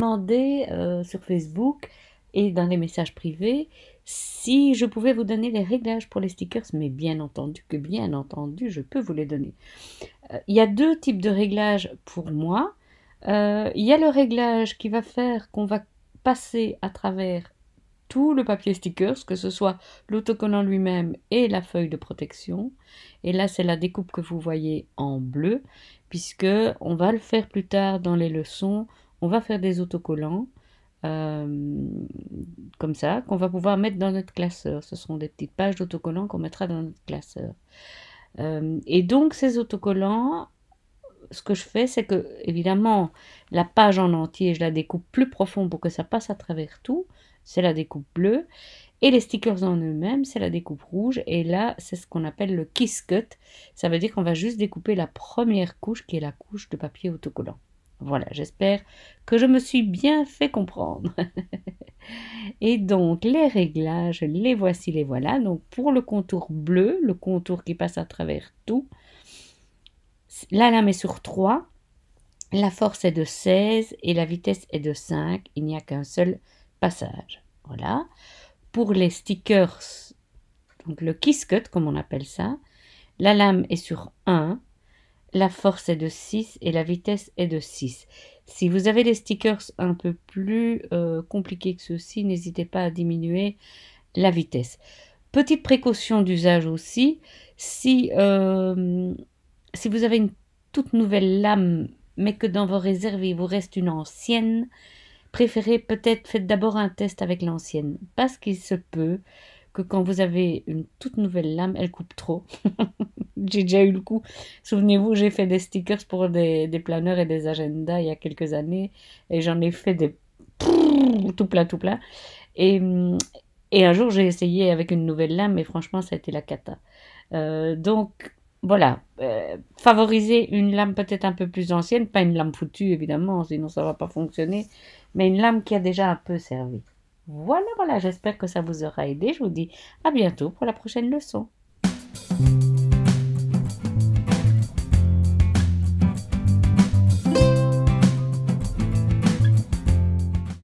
demandé euh, sur Facebook et dans les messages privés si je pouvais vous donner les réglages pour les stickers, mais bien entendu que bien entendu, je peux vous les donner. Euh, il y a deux types de réglages pour moi. Euh, il y a le réglage qui va faire qu'on va passer à travers tout le papier stickers, que ce soit l'autocollant lui-même et la feuille de protection. Et là, c'est la découpe que vous voyez en bleu, puisque on va le faire plus tard dans les leçons on va faire des autocollants euh, comme ça qu'on va pouvoir mettre dans notre classeur. Ce seront des petites pages d'autocollants qu'on mettra dans notre classeur. Euh, et donc ces autocollants, ce que je fais, c'est que évidemment la page en entier, je la découpe plus profond pour que ça passe à travers tout. C'est la découpe bleue. Et les stickers en eux-mêmes, c'est la découpe rouge. Et là, c'est ce qu'on appelle le kiss cut. Ça veut dire qu'on va juste découper la première couche qui est la couche de papier autocollant. Voilà, j'espère que je me suis bien fait comprendre. et donc les réglages, les voici, les voilà. Donc pour le contour bleu, le contour qui passe à travers tout, la lame est sur 3, la force est de 16 et la vitesse est de 5. Il n'y a qu'un seul passage. Voilà. Pour les stickers, donc le kiss cut comme on appelle ça, la lame est sur 1, la force est de 6 et la vitesse est de 6. Si vous avez des stickers un peu plus euh, compliqués que ceux-ci, n'hésitez pas à diminuer la vitesse. Petite précaution d'usage aussi, si, euh, si vous avez une toute nouvelle lame, mais que dans vos réserves il vous reste une ancienne, préférez peut-être faites d'abord un test avec l'ancienne, parce qu'il se peut que quand vous avez une toute nouvelle lame, elle coupe trop. j'ai déjà eu le coup. Souvenez-vous, j'ai fait des stickers pour des, des, planeurs et des agendas il y a quelques années et j'en ai fait des tout plein, tout plat. Et, et un jour, j'ai essayé avec une nouvelle lame et franchement, ça a été la cata. Euh, donc, voilà, euh, favoriser une lame peut-être un peu plus ancienne, pas une lame foutue évidemment, sinon ça va pas fonctionner, mais une lame qui a déjà un peu servi. Voilà, voilà, j'espère que ça vous aura aidé. Je vous dis à bientôt pour la prochaine leçon.